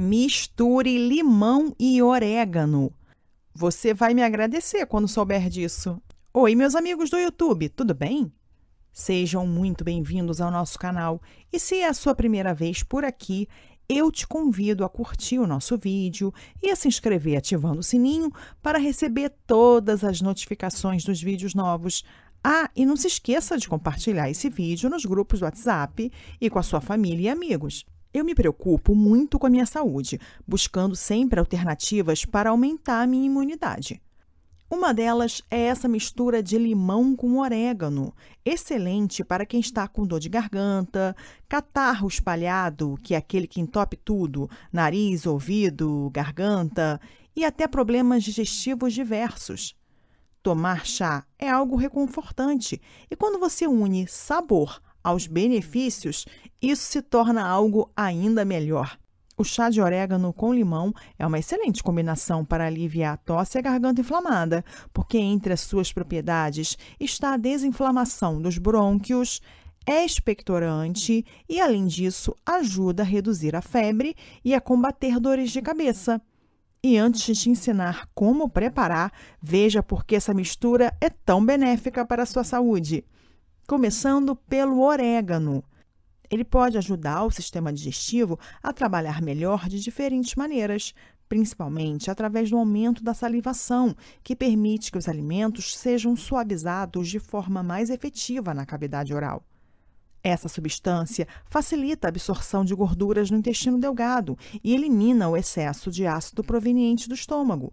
Misture limão e orégano. Você vai me agradecer quando souber disso. Oi, meus amigos do YouTube, tudo bem? Sejam muito bem-vindos ao nosso canal. E se é a sua primeira vez por aqui, eu te convido a curtir o nosso vídeo e a se inscrever ativando o sininho para receber todas as notificações dos vídeos novos. Ah, e não se esqueça de compartilhar esse vídeo nos grupos do WhatsApp e com a sua família e amigos. Eu me preocupo muito com a minha saúde, buscando sempre alternativas para aumentar a minha imunidade. Uma delas é essa mistura de limão com orégano, excelente para quem está com dor de garganta, catarro espalhado, que é aquele que entope tudo, nariz, ouvido, garganta, e até problemas digestivos diversos. Tomar chá é algo reconfortante, e quando você une sabor aos benefícios, isso se torna algo ainda melhor. O chá de orégano com limão é uma excelente combinação para aliviar a tosse e a garganta inflamada, porque entre as suas propriedades está a desinflamação dos brônquios, é expectorante e, além disso, ajuda a reduzir a febre e a combater dores de cabeça. E antes de te ensinar como preparar, veja por que essa mistura é tão benéfica para a sua saúde começando pelo orégano. Ele pode ajudar o sistema digestivo a trabalhar melhor de diferentes maneiras, principalmente através do aumento da salivação, que permite que os alimentos sejam suavizados de forma mais efetiva na cavidade oral. Essa substância facilita a absorção de gorduras no intestino delgado e elimina o excesso de ácido proveniente do estômago.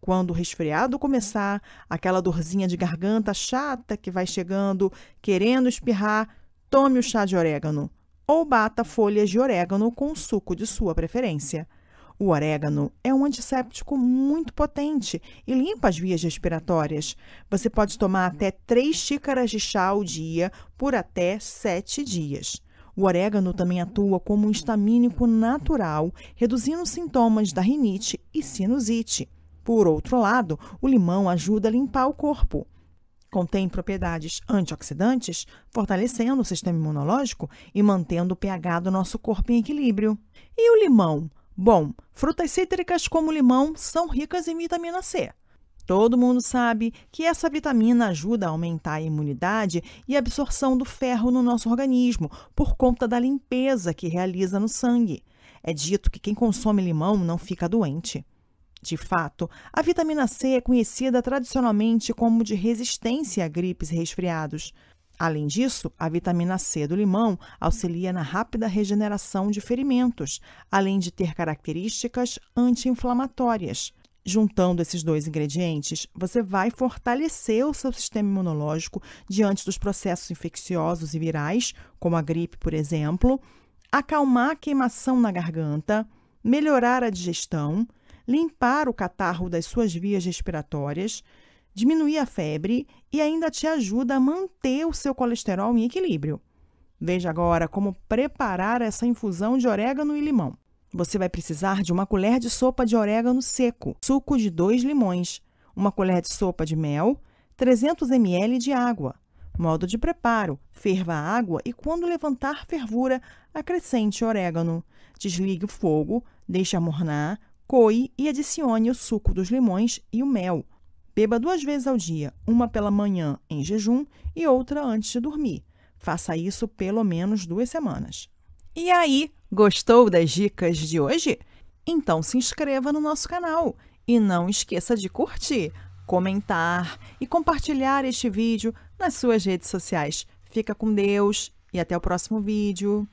Quando o resfriado começar, aquela dorzinha de garganta chata que vai chegando, querendo espirrar, tome o chá de orégano ou bata folhas de orégano com o suco de sua preferência. O orégano é um antisséptico muito potente e limpa as vias respiratórias. Você pode tomar até três xícaras de chá ao dia por até sete dias. O orégano também atua como um estamínico natural, reduzindo sintomas da rinite e sinusite. Por outro lado, o limão ajuda a limpar o corpo. Contém propriedades antioxidantes, fortalecendo o sistema imunológico e mantendo o pH do nosso corpo em equilíbrio. E o limão? Bom, frutas cítricas como o limão são ricas em vitamina C. Todo mundo sabe que essa vitamina ajuda a aumentar a imunidade e a absorção do ferro no nosso organismo por conta da limpeza que realiza no sangue. É dito que quem consome limão não fica doente. De fato, a vitamina C é conhecida tradicionalmente como de resistência a gripes e resfriados. Além disso, a vitamina C do limão auxilia na rápida regeneração de ferimentos, além de ter características anti-inflamatórias. Juntando esses dois ingredientes, você vai fortalecer o seu sistema imunológico diante dos processos infecciosos e virais, como a gripe, por exemplo, acalmar a queimação na garganta, melhorar a digestão, limpar o catarro das suas vias respiratórias, diminuir a febre e ainda te ajuda a manter o seu colesterol em equilíbrio. Veja agora como preparar essa infusão de orégano e limão. Você vai precisar de uma colher de sopa de orégano seco, suco de dois limões, uma colher de sopa de mel, 300 ml de água. Modo de preparo: ferva a água e, quando levantar fervura, acrescente orégano. Desligue o fogo, deixe amornar, Coe e adicione o suco dos limões e o mel. Beba duas vezes ao dia, uma pela manhã em jejum e outra antes de dormir. Faça isso pelo menos duas semanas. E aí, gostou das dicas de hoje? Então se inscreva no nosso canal e não esqueça de curtir, comentar e compartilhar este vídeo nas suas redes sociais. Fica com Deus e até o próximo vídeo.